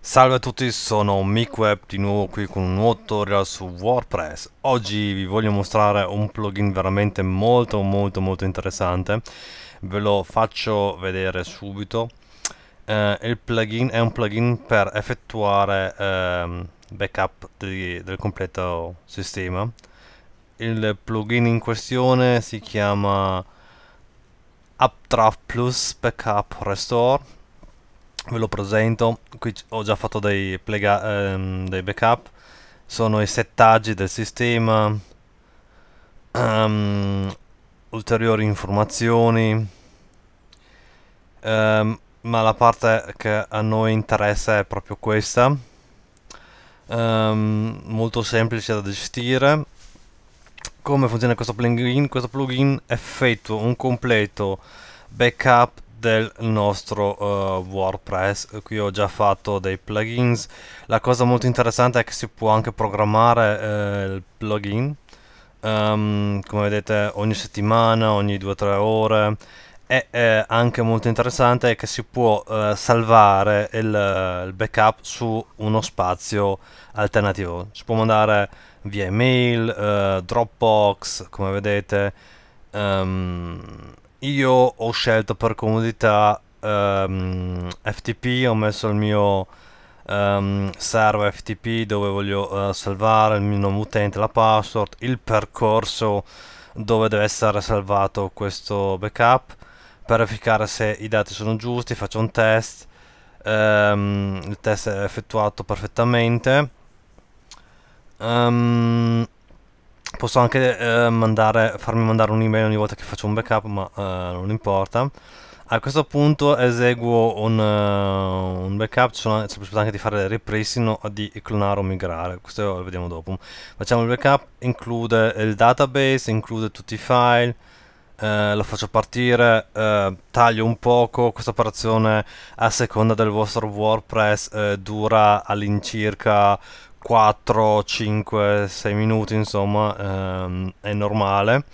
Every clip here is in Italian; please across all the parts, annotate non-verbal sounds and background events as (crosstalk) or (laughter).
Salve a tutti, sono MicWeb di nuovo qui con un nuovo tutorial su WordPress. Oggi vi voglio mostrare un plugin veramente molto molto molto interessante. Ve lo faccio vedere subito. Eh, il plugin è un plugin per effettuare ehm, backup di, del completo sistema il plugin in questione si chiama Updraft Plus Backup Restore ve lo presento qui ho già fatto dei, ehm, dei backup sono i settaggi del sistema um, ulteriori informazioni um, ma la parte che a noi interessa è proprio questa um, molto semplice da gestire come funziona questo plugin? questo plugin effettua un completo backup del nostro uh, WordPress. Qui ho già fatto dei plugins. La cosa molto interessante è che si può anche programmare eh, il plugin. Um, come vedete ogni settimana, ogni 2-3 ore è, è eh, anche molto interessante è che si può eh, salvare il, il, backup su uno spazio alternativo. Si può mandare via email, eh, Dropbox, come vedete. Um, io ho scelto per comodità um, ehm, FTP, ho messo il mio um, server FTP dove voglio uh, salvare il mio nome utente, la password, il percorso dove deve essere salvato questo backup per verificare se i dati sono giusti, faccio un test, um, il test è effettuato perfettamente. Um, posso anche eh, mandare, farmi mandare un'email ogni volta che faccio un backup, ma eh, non importa. A questo punto eseguo un, uh, un backup, c'è la possibilità anche di fare il ripristino, di clonare o migrare, questo lo vediamo dopo. Facciamo il backup, include il database, include tutti i file, eh, lo faccio partire, eh, taglio un poco, questa operazione a seconda del vostro WordPress eh, dura all'incirca 4, 5, 6 minuti, insomma, ehm, è normale.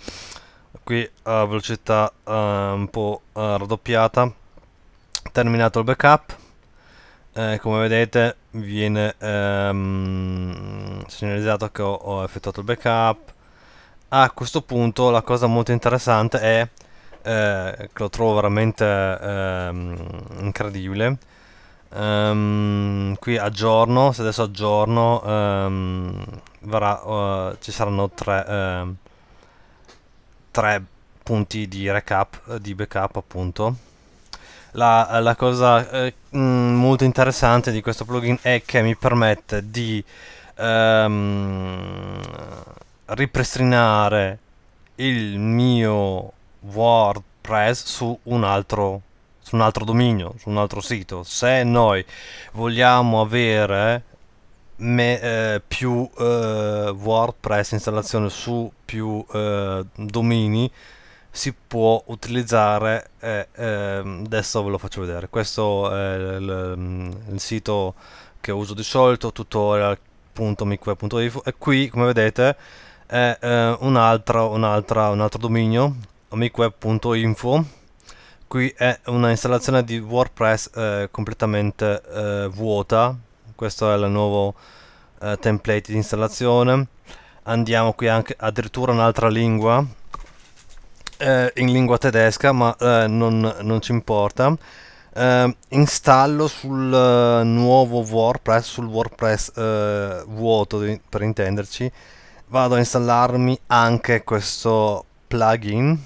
Qui a velocità eh, un po' eh, raddoppiata. Terminato il backup, eh, come vedete viene ehm, segnalizzato che ho, ho effettuato il backup a questo punto la cosa molto interessante è, eh, che lo trovo veramente eh, incredibile, um, qui aggiorno, se adesso aggiorno um, ehm, verrà, uh, ci saranno tre, uh, tre punti di recap, di backup appunto. La, la cosa eh, mm, molto interessante di questo plugin è che mi permette di um, ripristinare il mio WordPress su un altro su un altro dominio, su un altro sito. Se noi vogliamo avere me, eh, più eh, WordPress installazione su più eh, domini, si può utilizzare. Eh, ehm, adesso ve lo faccio vedere. Questo è il, mm, il sito che uso di solito, tutorial.mique.info e qui come vedete è eh, un, altro, un, altro, un altro dominio, amicweb.info. Qui è una installazione di WordPress eh, completamente eh, vuota. Questo è il nuovo eh, template di installazione. Andiamo qui anche addirittura un'altra lingua, eh, in lingua tedesca, ma eh, non, non ci importa. Uh, installo sul nuovo WordPress, sul WordPress uh, vuoto per intenderci, vado a installarmi anche questo plugin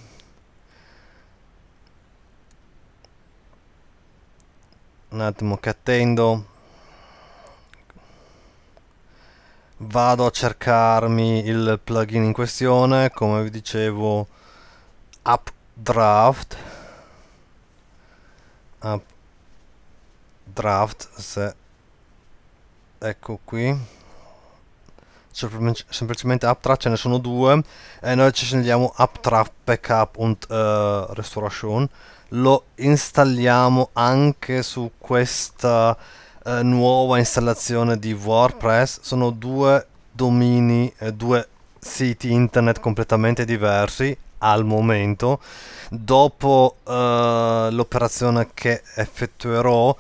un attimo che attendo vado a cercarmi il plugin in questione come vi dicevo updraft updraft se ecco qui semplicemente App ce ne sono due e noi ci segnaliamo App Trap Backup und uh, eh, Restauration lo installiamo anche su questa uh, nuova installazione di WordPress sono due domini e due siti internet completamente diversi al momento dopo uh, l'operazione che effettuerò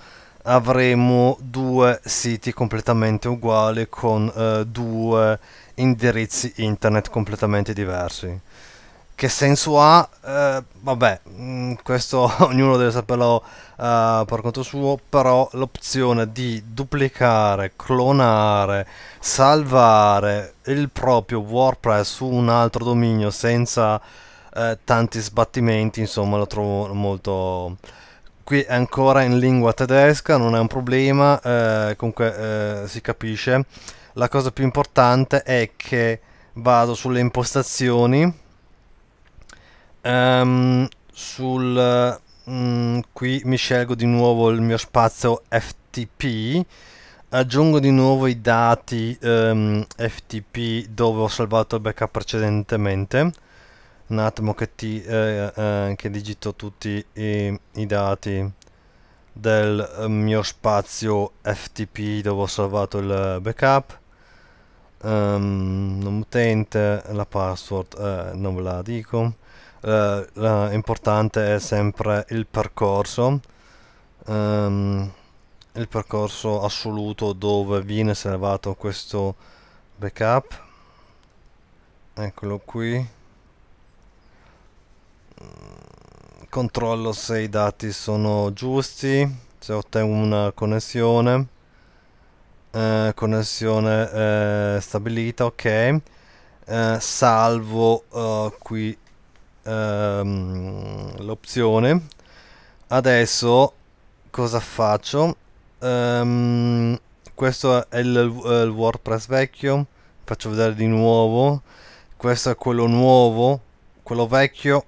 avremo due siti completamente uguali con eh, due indirizzi internet completamente diversi. Che senso ha? Eh, vabbè, mm, questo (laughs) ognuno deve saperlo eh, per conto suo, però l'opzione di duplicare, clonare, salvare il proprio WordPress su un altro dominio senza eh, tanti sbattimenti, insomma, lo trovo molto qui è ancora in lingua tedesca, non è un problema, eh, comunque eh, si capisce. La cosa più importante è che vado sulle impostazioni, um, sul, mm, qui mi scelgo di nuovo il mio spazio FTP, aggiungo di nuovo i dati um, ehm, FTP dove ho salvato il backup precedentemente un attimo che ti eh, eh, che digito tutti i, i dati del eh, mio spazio FTP dove ho salvato il backup um, utente la password eh, non ve la dico eh, l'importante è sempre il percorso um, il percorso assoluto dove viene salvato questo backup eccolo qui Mm, controllo se i dati sono giusti, se ottengo una connessione, eh, connessione eh, stabilita, ok, eh, salvo eh, qui ehm, l'opzione. Adesso cosa faccio? Um, questo è il, eh, il WordPress vecchio, faccio vedere di nuovo, questo è quello nuovo, quello vecchio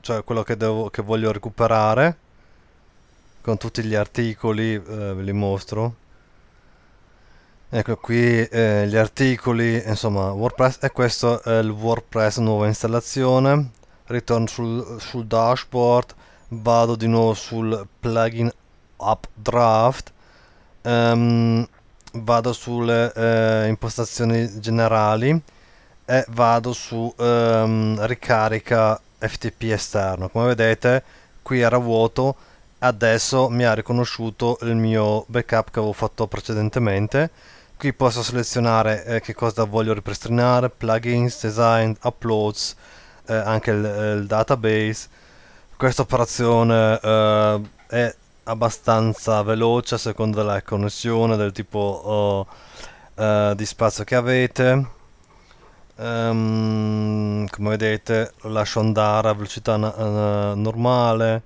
cioè quello che, devo, che voglio recuperare, con tutti gli articoli, eh, ve li mostro. Ecco qui eh, gli articoli, insomma, WordPress, e questo è il WordPress nuova installazione. Ritorno sul, sul dashboard, vado di nuovo sul plugin Updraft, um, vado sulle eh, impostazioni generali e vado su um, ricarica FTP esterno. Come vedete qui era vuoto, adesso mi ha riconosciuto il mio backup che avevo fatto precedentemente. Qui posso selezionare eh, che cosa voglio ripristinare, plugins, design, uploads, eh, anche il, eh, il, database. Questa operazione eh, è abbastanza veloce a seconda della connessione, del tipo oh, eh, di spazio che avete um, come vedete lo lascio andare a velocità uh, normale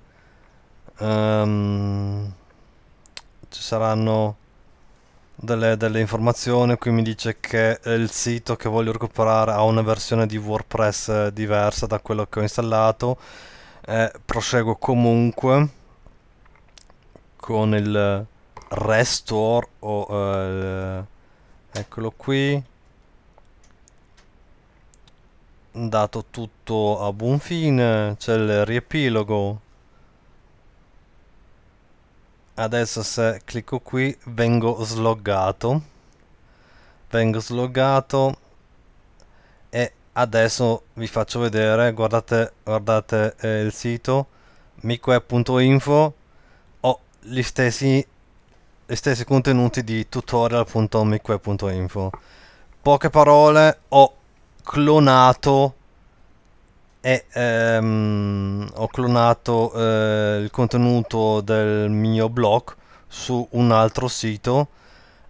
um, ci saranno delle, delle, informazioni qui mi dice che il sito che voglio recuperare ha una versione di WordPress eh, diversa da quello che ho installato eh, proseguo comunque con il restore o eh, eccolo qui dato tutto a buon fine, c'è il riepilogo. Adesso se clicco qui vengo sloggato, vengo sloggato e adesso vi faccio vedere, guardate, guardate eh, il sito micoe.info, ho gli stessi, gli stessi contenuti di tutorial.micoe.info. Poche parole, ho clonato e ehm, ho clonato eh, il contenuto del mio blog su un altro sito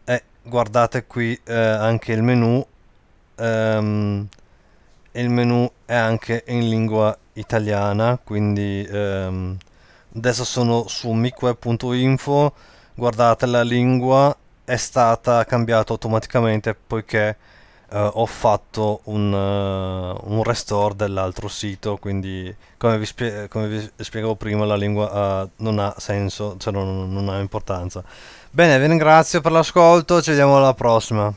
e guardate qui eh, anche il menu ehm, il menu è anche in lingua italiana quindi ehm, adesso sono su micweb.info guardate la lingua è stata cambiata automaticamente poiché Uh, ho fatto un, uh, un restore dell'altro sito, quindi come vi, spie- come vi, spiegavo prima la lingua uh, non ha senso, cioè non, non ha importanza. Bene, vi ringrazio per l'ascolto, ci vediamo alla prossima.